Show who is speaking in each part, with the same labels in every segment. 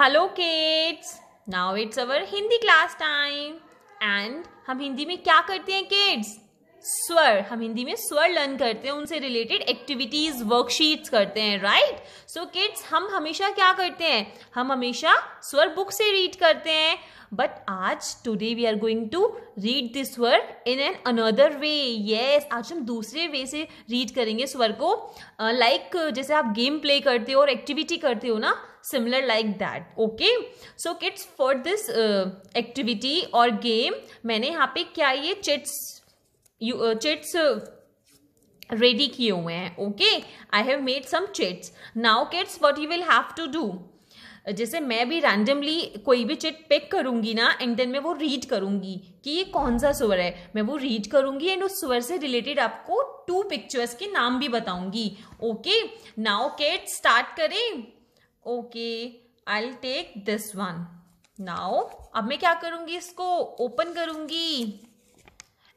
Speaker 1: Hello kids now it's our Hindi class time and हम हिंदी में क्या करते हैं किड्स स्वर हम हिंदी में स्वर लर्न करते हैं उनसे रिलेटेड एक्टिविटीज वर्कशीट्स करते हैं राइट सो किड्स हम हमेशा क्या करते हैं हम हमेशा स्वर बुक से रीड करते हैं बट आज today we are going to read this स्वर in an another way yes आज हम दूसरे वे से रीड करेंगे स्वर को लाइक uh, like, जैसे आप गेम प्ले करते हो और एक्टिविटी करते हो ना similar like that okay so kids for this uh, activity or game मैंने यहाँ पे क्या ये uh, chits uh, रेडी किए हुए हैं okay I have made some chits now kids what you will have to do जैसे मैं भी रैंडमली कोई भी चिट पिक करूंगी ना एंड देन मैं वो रीड करूंगी कि ये कौन सा स्वर है मैं वो रीड करूंगी एंड उस स्वर से रिलेटेड आपको टू पिक्चर्स के नाम भी बताऊंगी ओके नाउ केट स्टार्ट करें okay I take this one now अब मैं क्या करूंगी इसको ओपन करूंगी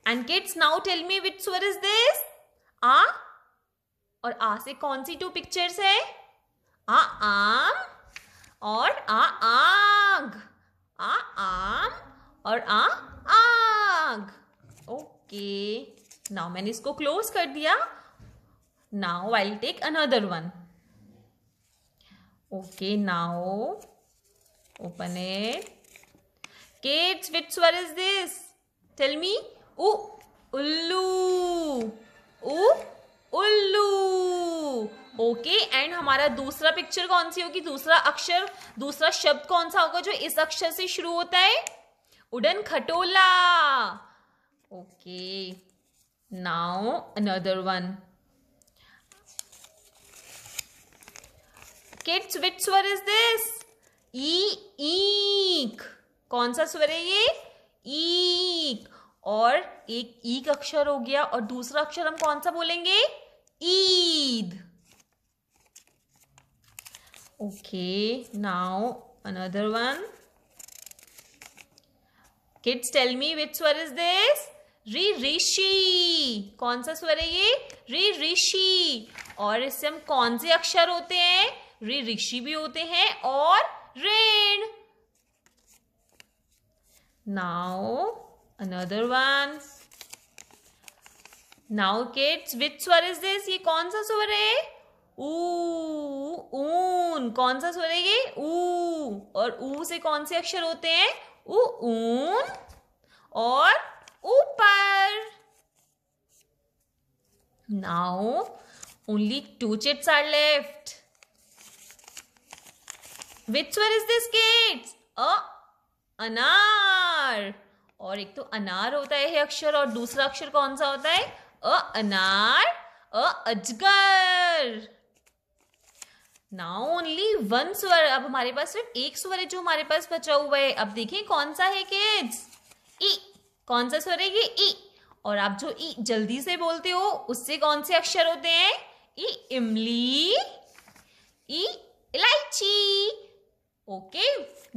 Speaker 1: and kids now tell me which स्वर इज दिस आ और आ से कौन सी टू पिक्चर्स है आ आम और आ आग आ आम और आ आग ओके नाउ मैंने इसको क्लोज कर दिया now I take another one okay now open it kids which वर is this tell me U, उल्लू U, उल्लू ओके एंड हमारा दूसरा पिक्चर कौन सी होगी दूसरा अक्षर दूसरा शब्द कौन सा होगा जो इस अक्षर से शुरू होता है उड़न खटोला okay now another one kids which स्वर इज दिस ई ईक कौन सा स्वर है ये ईक और एक ईक अक्षर हो गया और दूसरा अक्षर हम कौन सा बोलेंगे Eid okay now another one kids tell me which swar is this ri rishi कौन सा स्वर है ये ri ऋषि और इससे हम कौन से अक्षर होते हैं रे ऋषि भी होते हैं और रेण now another one now kids which स्वर इज दिस ये कौन सा स्वर है ऊ ऊन कौन सा स्वर है ये ऊ और ऊ से कौन से अक्षर होते हैं ऊ ऊन और ऊपर now only two chits are left which वर इज दिस किड्स अ अनार और एक तो अनार होता है अक्षर और दूसरा अक्षर कौन सा होता है अ अनार अ अजगर नाउ ओनली वन स्वर अब हमारे पास सिर्फ एक स्वर है जो हमारे पास बचा हुआ है अब देखें कौन सा है किड्स ई e. कौन सा स्वर है ये ई e. और आप जो ई e जल्दी से बोलते हो उससे कौन से अक्षर होते हैं ई इमली ई इलायची ओके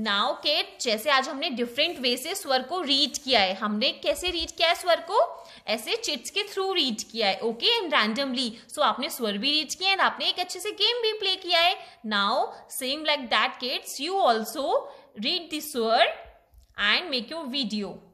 Speaker 1: नाउ के जैसे आज हमने डिफरेंट वे से स्वर को रीड किया है हमने कैसे रीड किया है स्वर को ऐसे चिट्स के थ्रू रीड किया है ओके एंड रैंडमली सो आपने स्वर भी रीड किया एंड आपने एक अच्छे से गेम भी प्ले किया है now same like that kids you also read this स्वर एंड मेक योर वीडियो